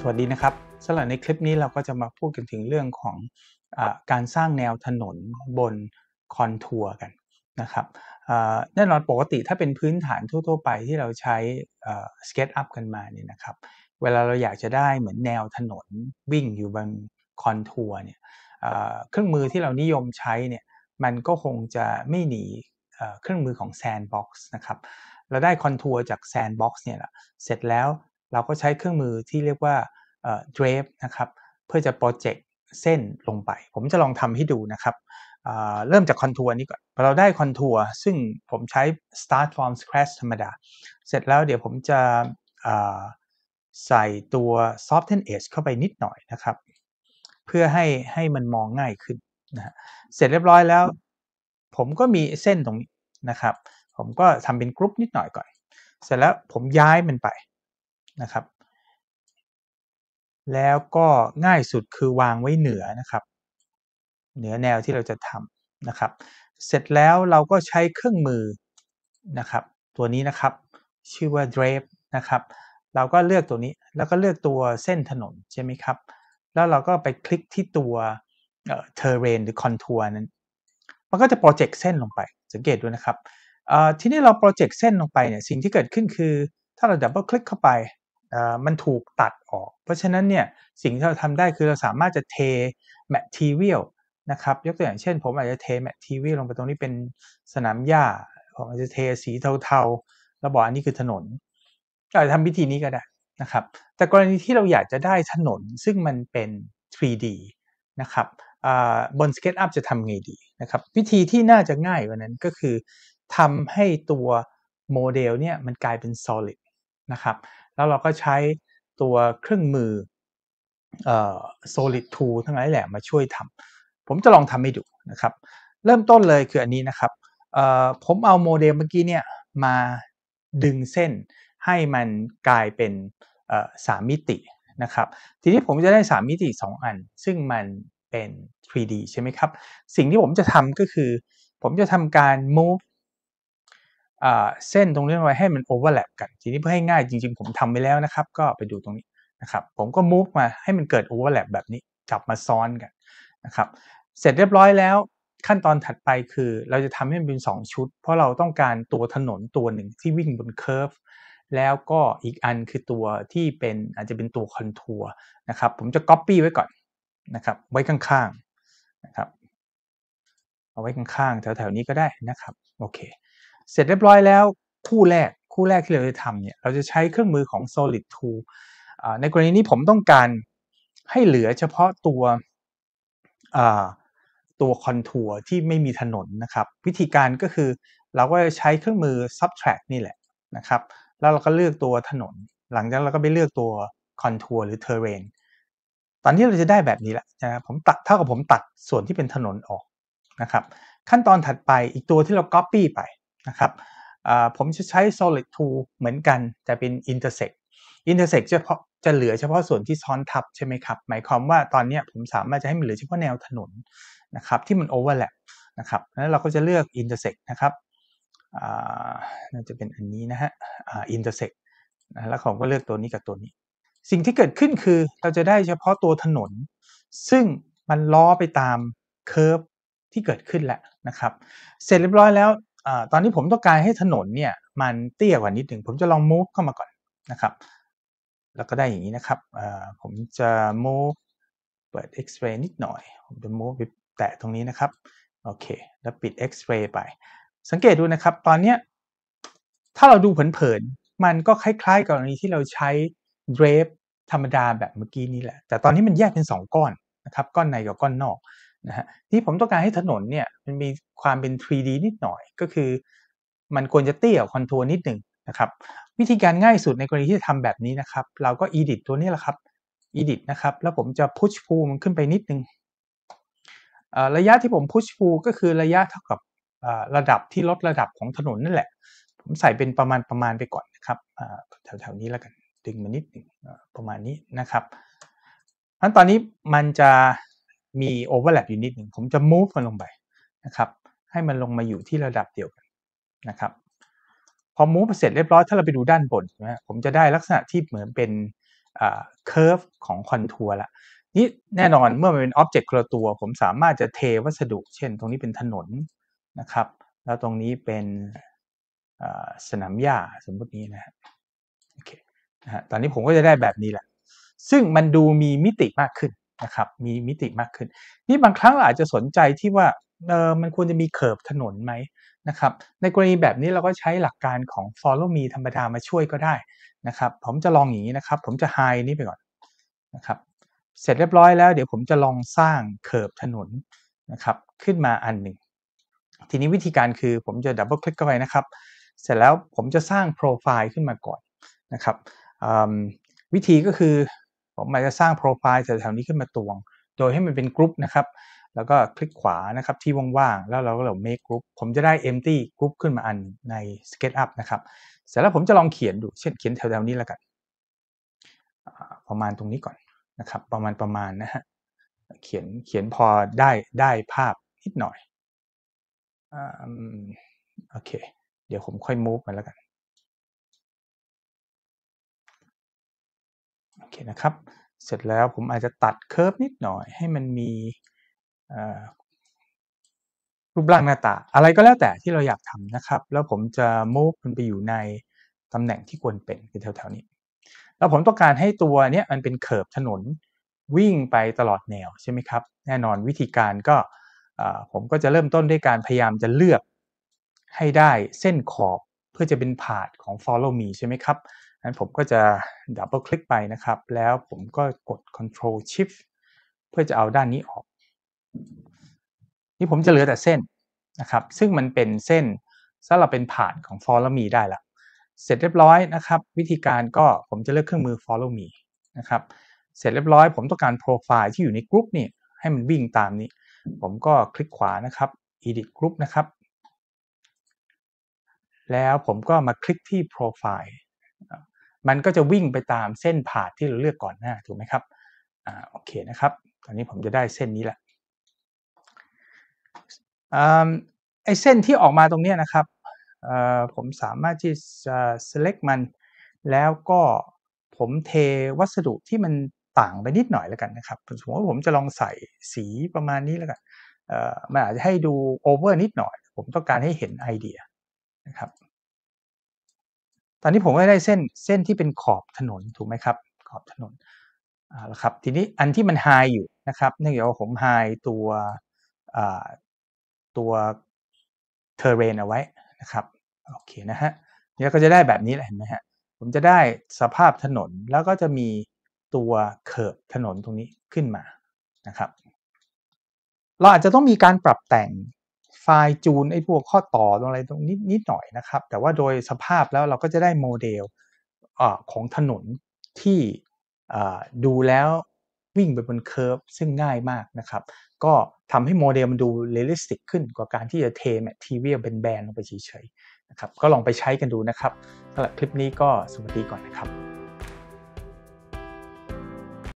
สวัสดีนะครับ สำหรับในคลิปนี้เราก็จะมาพูดกันถึงเรื่องของอการสร้างแนวถนนบนคอนทัวร์กันนะครับแน่นอนปกติถ้าเป็นพื้นฐานทั่วๆ ไปที่เราใช้ SketchUp กันมาเนี่ยนะครับเวลาเราอยากจะได้เหมือนแนวถนนวิ่งอยู่บนคอนทัวร์เนี่ยเครื่องมือที่เรานิยมใช้เนี่ยมันก็คงจะไม่หนีเครื่องมือของ Sandbox นะครับเราได้คอนทัวร์จาก Sandbox เนี่ยแหละเสร็จแล้วเราก็ใช้เครื่องมือที่เรียกว่า drape นะครับเพื่อจะโปรเจกต์เส้นลงไป ผมจะลองทำให้ดูนะครับ เริ่มจากคอนทัวร์นี้ก่อนเราได้คอนทัวร์ซึ่งผมใช้ start from scratch ธรรมดา เสร็จแล้วเดี๋ยวผมจะใส่ตัว soften edge เข้าไปนิดหน่อยนะครับ เพื่อให้ให้มันมองง่ายขึ้นนะเสร็จเรียบร้อยแล้ว ผมก็มีเส้นตรงนี้นะครับ ผมก็ทำเป็นกรุ๊ปนิดหน่อยก่อนเสร็จแล้วผมย้ายมันไปนะครับแล้วก็ง่ายสุดคือวางไว้เหนือนะครับ เหนือแนวที่เราจะทำนะครับ เสร็จแล้วเราก็ใช้เครื่องมือนะครับ ตัวนี้นะครับ ชื่อว่า drape นะครับเราก็เลือกตัวนี้แล้วก็เลือกตัวเส้นถนนใช่ไหมครับ แล้วเราก็ไปคลิกที่ตัว t อเ r เรนหรือคอนทัวร์นั้นมันก็จะโปรเจกต์เส้นลงไป สังเกตดูนะครับทีนี้เราโปรเจกต์เส้นลงไปเนี่ยสิ่งที่เกิดขึ้นคือถ้าเราดับเบิลคลิกเข้าไปมันถูกตัดออก เพราะฉะนั้นเนี่ยสิ่งที่เราทำได้คือเราสามารถจะเทแมทเทียลนะครับยกตัวอย่างเช่นผมอาจจะเทแมทเทียลลงไปตรงนี้เป็นสนามหญ้าผมอาจจะเทสีเทาๆระบอกอันนี้คือถนนอาจจะทำวิธีนี้ก็ได้นะครับ แต่กรณีที่เราอยากจะได้ถนนซึ่งมันเป็น 3D นะครับบน SketchUp จะทำไงดีนะครับ วิธีที่น่าจะง่ายกว่านั้นก็คือทำให้ตัวโมเดลเนี่ยมันกลายเป็น solid นะครับแล้วเราก็ใช้ตัวเครื่องมือเอ่อ solid tool ทั้งหลายแหละมาช่วยทำ ผมจะลองทำให้ดูนะครับ เริ่มต้นเลยคืออันนี้นะครับเอ่อผมเอาโมเดลเมื่อกี้เนี่ยมาดึงเส้นให้มันกลายเป็นสามมิตินะครับ ทีนี้ผมจะได้ 3 มิติ 2 อัน ซึ่งมันเป็น 3D ใช่ไหมครับ สิ่งที่ผมจะทำก็คือผมจะทำการ move เส้นตรงนี้ไว้ให้มันโอเวอร์แลปกันทีนี้เพื่อให้ง่ายจริงๆ ผมทำไปแล้วนะครับ ก็ไปดูตรงนี้นะครับ ผมก็มูฟมาให้มันเกิดโอเวอร์แลปแบบนี้ จับมาซ้อนกันนะครับ เสร็จเรียบร้อยแล้ว ขั้นตอนถัดไปคือเราจะทำให้มันเป็น 2 ชุด เพราะเราต้องการตัวถนนตัวหนึ่งที่วิ่งบนเคอร์ฟแล้วก็อีกอันคือตัวที่เป็นอาจจะเป็นตัวคอนทัวร์นะครับผมจะก๊อปปี้ไว้ก่อนนะครับไว้ข้างๆนะครับ เอาไว้ข้างๆ แถวๆนี้ก็ได้นะครับโอเคเสร็จเรียบร้อยแล้วคู่แรกคู่แรกที่เราจะทำเนี่ยเราจะใช้เครื่องมือของ solid tool ในกรณีนี้ผมต้องการให้เหลือเฉพาะตัวตัวคอนทัวร์ที่ไม่มีถนนนะครับ วิธีการก็คือเราก็จะใช้เครื่องมือ subtract นี่แหละนะครับแล้วเราก็เลือกตัวถนน หลังจากเราก็ไปเลือกตัวคอนทัวร์หรือ terrain ตอนนี้เราจะได้แบบนี้แล้วนะครับผมตัดเท่ากับผมตัดส่วนที่เป็นถนนออกนะครับขั้นตอนถัดไปอีกตัวที่เรา copy ไปนะครับผมจะใช้ solid tool เหมือนกันจะเป็น intersect intersect เฉพาะจะเหลือเฉพาะส่วนที่ซ้อนทับใช่ไหมครับ หมายความว่าตอนนี้ผมสามารถจะให้มันเหลือเฉพาะแนวถนนนะครับที่มัน overlap นะครับแล้วเราก็จะเลือก intersect นะครับน่าจะเป็นอันนี้นะฮะ intersect แล้วผมก็เลือกตัวนี้กับตัวนี้ สิ่งที่เกิดขึ้นคือเราจะได้เฉพาะตัวถนน ซึ่งมันล้อไปตามเคอร์ฟที่เกิดขึ้นแหละนะครับ เสร็จเรียบร้อยแล้วตอนนี้ผมต้องการให้ถนนเนี่ยมันเตี้ยกว่านิดหนึ่งผมจะลอง move เข้ามาก่อนนะครับแล้วก็ได้อย่างนี้นะครับผมจะ move เปิด x-ray นิดหน่อย ผมจะ move ไปแตะตรงนี้นะครับโอเค แล้วปิด x-ray ไป สังเกตดูนะครับตอนนี้ถ้าเราดูเผินๆมันก็คล้าย ๆ กับกรณีที่เราใช้ drape ธรรมดาแบบเมื่อกี้นี้แหละ แต่ตอนนี้มันแยกเป็น 2 ก้อนนะครับก้อนในกับก้อนนอกนะฮะที่ผมต้องการให้ถนนเนี่ยมันมีความเป็น 3D นิดหน่อยก็คือมันควรจะเตี้ยคอนทัวร์นิดหนึ่งนะครับวิธีการง่ายสุดในกรณีที่จะทำแบบนี้นะครับ เราก็ edit ตัวนี้แหละครับ edit นะครับแล้วผมจะ push p u มันขึ้นไปนิดนึงระยะที่ผม push p u ก็คือระยะเท่ากับระดับที่ลดระดับของถนนนั่นแหละ ผมใส่เป็นประมาณประมาณไปก่อนนะครับแถวๆนี้แล้วกัน ดึงมานิดหนึ่งประมาณนี้นะครับพราะตอนนี้มันจะมีโอเวอร์แลปอยู่นิดหนึ่ง ผมจะ move มันลงไปนะครับให้มันลงมาอยู่ที่ระดับเดียวกันนะครับ พอ move เสร็จเรียบร้อย ถ้าเราไปดูด้านบนนะผมจะได้ลักษณะที่เหมือนเป็นเคอร์ฟของคอนทัวร์ละนี่แน่นอนเมื่อมันเป็นอ็อบเจกต์คนละตัว ผมสามารถจะเทวัสดุ เช่น ตรงนี้เป็นถนนนะครับแล้วตรงนี้เป็นสนามหญ้าสมมตินี้นะฮะโอเคนะฮะตอนนี้ผมก็จะได้แบบนี้แหละ ซึ่งมันดูมีมิติมากขึ้นนะครับมีมิติมากขึ้นนี่บางครั้งเราอาจจะสนใจที่ว่าเออมันควรจะมีเคิร์ฟถนนไหมนะครับในกรณีแบบนี้เราก็ใช้หลักการของ follow me ธรรมดามาช่วยก็ได้นะครับ ผมจะลองอย่างนี้นะครับ ผมจะ h i นี้ไปก่อนนะครับเสร็จเรียบร้อยแล้วเดี๋ยวผมจะลองสร้างเคิร์ฟถนนนะครับขึ้นมาอันหนึ่ง ทีนี้วิธีการคือผมจะดับเบิลคลิกเข้าไปนะครับ เสร็จแล้วผมจะสร้างโปรไฟล์ขึ้นมาก่อนนะครับวิธีก็คือผมอาจจะสร้างโปรไฟล์แถวๆนี้ขึ้นมาตวง โดยให้มันเป็นกรุ๊ปนะครับ แล้วก็คลิกขวานะครับที่ว่างๆ แล้วเราก็เรา make group ผมจะได้ empty group ขึ้นมาอันใน SketchUp นะครับ เสร็จแล้วผมจะลองเขียนดูเช่นเขียนแถวๆนี้แล้วกัน ประมาณตรงนี้ก่อนนะครับ ประมาณประมาณนะฮะ เขียนเขียนพอได้ได้ภาพนิดหน่อยอโอเค เดี๋ยวผมค่อย move มาแล้วกันโอเคนะครับเสร็จแล้วผมอาจจะตัดเคอร์ฟนิดหน่อย ให้มันมี รูปร่างหน้าตา อะไรก็แล้วแต่ที่เราอยากทำนะครับ แล้วผมจะมูฟมันไปอยู่ในตำแหน่งที่ควรเป็นคือแถวๆนี้แล้วผมต้องการให้ตัวเนี้ยมันเป็นเคิร์ฟถนนวิ่งไปตลอดแนวใช่ไหมครับแน่นอนวิธีการก็ผมก็จะเริ่มต้นด้วยการพยายามจะเลือกให้ได้เส้นขอบเพื่อจะเป็นผาดของ follow me ใช่ไหมครับงั้นผมก็จะดับเบิลคลิกไปนะครับ แล้วผมก็กด Control Shift เพื่อจะเอาด้านนี้ออก นี่ผมจะเหลือแต่เส้นนะครับ ซึ่งมันเป็นเส้นถ้าเราเป็นผ่านของ Follow Me ได้ละเสร็จเรียบร้อยนะครับ วิธีการก็ผมจะเลือกเครื่องมือ Follow Me นะครับ เสร็จเรียบร้อยผมต้องการโปรไฟล์ที่อยู่ในกลุ่มนี่ให้มันวิ่งตามนี้ ผมก็คลิกขวานะครับ Edit Group นะครับ แล้วผมก็มาคลิกที่โปรไฟล์มันก็จะวิ่งไปตามเส้นผ่าที่เราเลือกก่อนหน้าถูกไหมครับ อ่าโอเคนะครับ ตอนนี้ผมจะได้เส้นนี้แหละไอเส้นที่ออกมาตรงนี้นะครับ ผมสามารถที่จะ select มัน แล้วก็ผมเทวัสดุที่มันต่างไปนิดหน่อยแล้วกันนะครับสมมติว่าผมจะลองใส่สีประมาณนี้แล้วกันมันอาจจะให้ดูโอเวอร์นิดหน่อย ผมต้องการให้เห็นไอเดียนะครับอนนี้ผมก็ได้เส้นเส้นที่เป็นขอบถนนถูกไหมครับขอบถนนอ่าละครับทีนี้อันที่มันไฮอยู่นะครับเนื่องจากวผมไฮตัวตัวเทเรนเอาไว้นะครับโอเคนะฮะเนี่ยก็จะได้แบบนี้แหละเห็นไหมฮะผมจะได้สภาพถนนแล้วก็จะมีตัวเคิร์บถนนตรงนี้ขึ้นมานะครับ เราอาจจะต้องมีการปรับแต่งไฟล์จูนไอ้พวกข้อต่ออะไรตรงนิดนิดหน่อยนะครับ แต่ว่าโดยสภาพแล้วเราก็จะได้โมเดลอของถนนที่ดูแล้ววิ่งไปบนเคอร์ฟซึ่งง่ายมากนะครับ ก็ทำให้โมเดลมันดูเรลิสติกขึ้นกว่าการที่จะเทแมททีเวียเนแบนลงไปเฉยๆนะครับก็ลองไปใช้กันดูนะครับสำหรับคลิปนี้ก็สวัสดีก่อนนะครับ